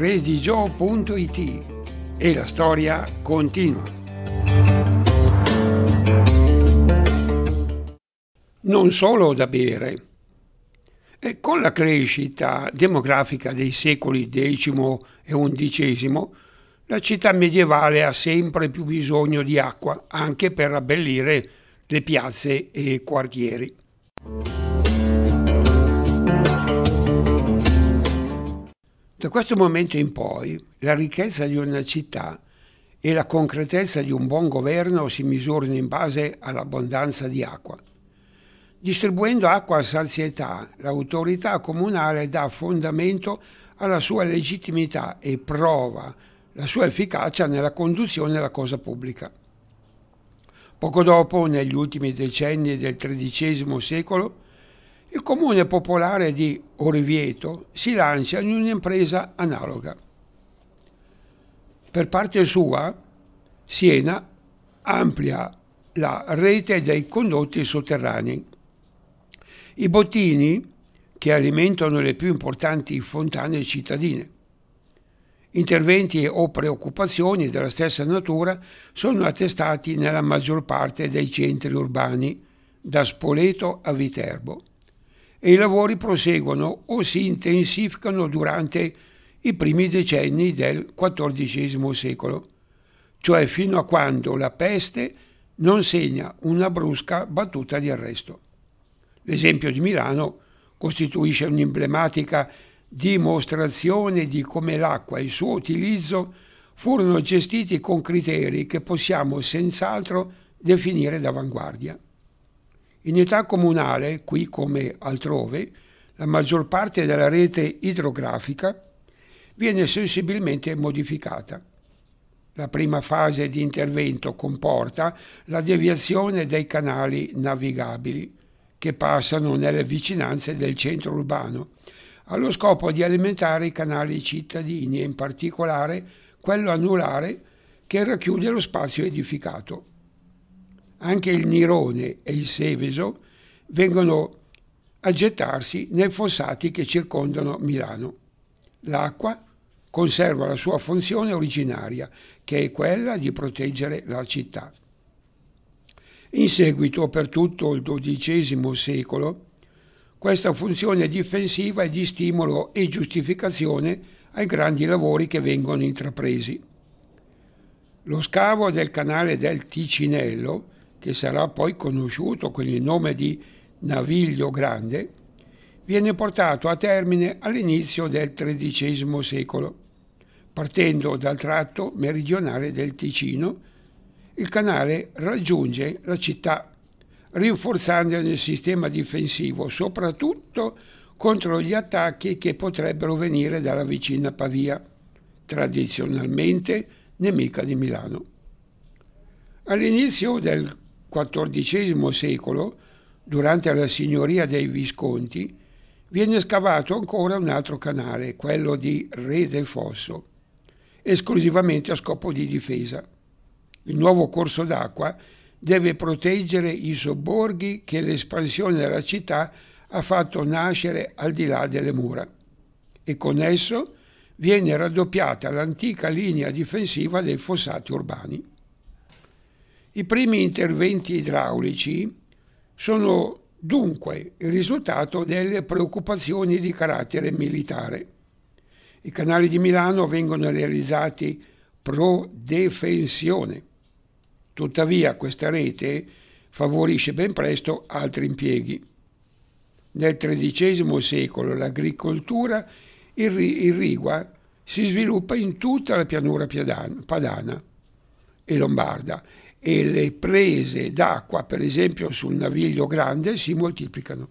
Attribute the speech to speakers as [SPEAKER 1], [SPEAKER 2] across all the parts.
[SPEAKER 1] redigio.it e la storia continua. Non solo da bere. E con la crescita demografica dei secoli X e XI, la città medievale ha sempre più bisogno di acqua, anche per abbellire le piazze e i quartieri. Da questo momento in poi la ricchezza di una città e la concretezza di un buon governo si misurano in base all'abbondanza di acqua. Distribuendo acqua a sazietà, l'autorità comunale dà fondamento alla sua legittimità e prova la sua efficacia nella conduzione della cosa pubblica. Poco dopo, negli ultimi decenni del XIII secolo, il comune popolare di Orvieto si lancia in un'impresa analoga. Per parte sua, Siena amplia la rete dei condotti sotterranei. I bottini che alimentano le più importanti fontane cittadine. Interventi o preoccupazioni della stessa natura sono attestati nella maggior parte dei centri urbani, da Spoleto a Viterbo e i lavori proseguono o si intensificano durante i primi decenni del XIV secolo, cioè fino a quando la peste non segna una brusca battuta di arresto. L'esempio di Milano costituisce un'emblematica dimostrazione di come l'acqua e il suo utilizzo furono gestiti con criteri che possiamo senz'altro definire d'avanguardia. In età comunale, qui come altrove, la maggior parte della rete idrografica viene sensibilmente modificata. La prima fase di intervento comporta la deviazione dei canali navigabili che passano nelle vicinanze del centro urbano, allo scopo di alimentare i canali cittadini e in particolare quello anulare che racchiude lo spazio edificato anche il Nirone e il Seveso vengono a gettarsi nei fossati che circondano Milano. L'acqua conserva la sua funzione originaria, che è quella di proteggere la città. In seguito, per tutto il XII secolo, questa funzione difensiva è di stimolo e giustificazione ai grandi lavori che vengono intrapresi. Lo scavo del canale del Ticinello che sarà poi conosciuto con il nome di Naviglio Grande, viene portato a termine all'inizio del XIII secolo, partendo dal tratto meridionale del Ticino il canale raggiunge la città, rinforzando il sistema difensivo, soprattutto contro gli attacchi che potrebbero venire dalla vicina Pavia, tradizionalmente nemica di Milano. All'inizio del XIV secolo, durante la signoria dei Visconti, viene scavato ancora un altro canale, quello di Re del Fosso, esclusivamente a scopo di difesa. Il nuovo corso d'acqua deve proteggere i sobborghi che l'espansione della città ha fatto nascere al di là delle mura e con esso viene raddoppiata l'antica linea difensiva dei fossati urbani. I primi interventi idraulici sono dunque il risultato delle preoccupazioni di carattere militare. I canali di Milano vengono realizzati pro defensione. Tuttavia questa rete favorisce ben presto altri impieghi. Nel XIII secolo l'agricoltura irrigua si sviluppa in tutta la pianura padana e lombarda e le prese d'acqua, per esempio sul Naviglio Grande, si moltiplicano.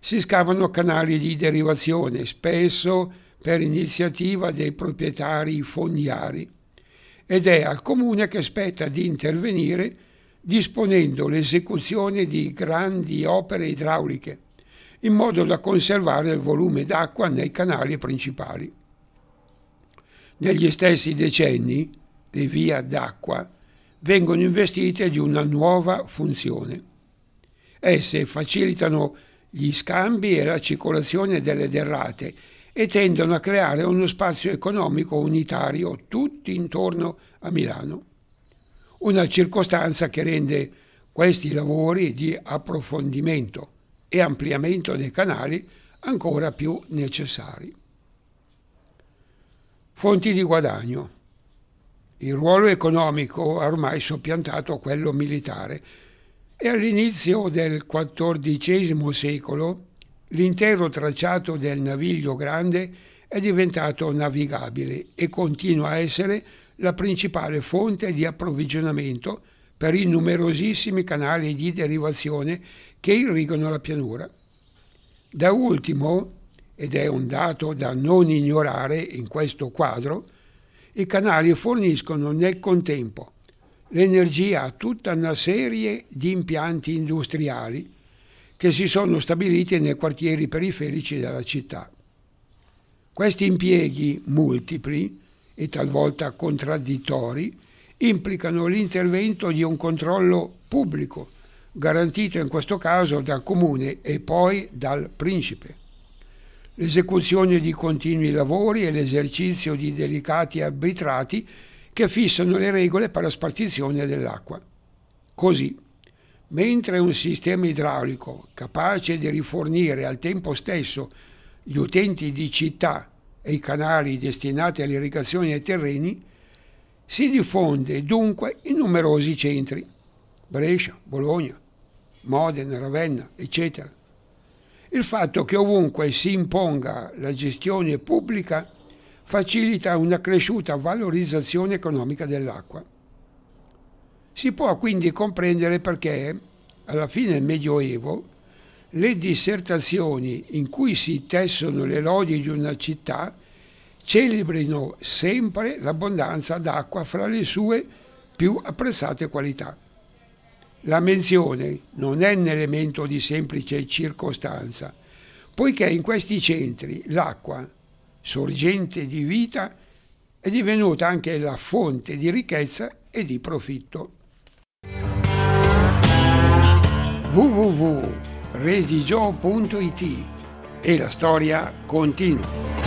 [SPEAKER 1] Si scavano canali di derivazione, spesso per iniziativa dei proprietari fondiari, ed è al comune che spetta di intervenire disponendo l'esecuzione di grandi opere idrauliche, in modo da conservare il volume d'acqua nei canali principali. Negli stessi decenni, le vie d'acqua vengono investite di una nuova funzione. Esse facilitano gli scambi e la circolazione delle derrate e tendono a creare uno spazio economico unitario tutti intorno a Milano. Una circostanza che rende questi lavori di approfondimento e ampliamento dei canali ancora più necessari. Fonti di guadagno il ruolo economico ha ormai soppiantato a quello militare e all'inizio del XIV secolo l'intero tracciato del Naviglio Grande è diventato navigabile e continua a essere la principale fonte di approvvigionamento per i numerosissimi canali di derivazione che irrigano la pianura. Da ultimo, ed è un dato da non ignorare in questo quadro, i canali forniscono nel contempo l'energia a tutta una serie di impianti industriali che si sono stabiliti nei quartieri periferici della città. Questi impieghi multipli e talvolta contraddittori implicano l'intervento di un controllo pubblico, garantito in questo caso dal comune e poi dal principe l'esecuzione di continui lavori e l'esercizio di delicati arbitrati che fissano le regole per la spartizione dell'acqua. Così, mentre un sistema idraulico capace di rifornire al tempo stesso gli utenti di città e i canali destinati all'irrigazione dei terreni, si diffonde dunque in numerosi centri, Brescia, Bologna, Modena, Ravenna, eccetera il fatto che ovunque si imponga la gestione pubblica facilita una cresciuta valorizzazione economica dell'acqua. Si può quindi comprendere perché, alla fine del Medioevo, le dissertazioni in cui si tessono le lodi di una città celebrino sempre l'abbondanza d'acqua fra le sue più apprezzate qualità. La menzione non è un elemento di semplice circostanza, poiché in questi centri l'acqua, sorgente di vita, è divenuta anche la fonte di ricchezza e di profitto. www.redigio.it e la storia continua.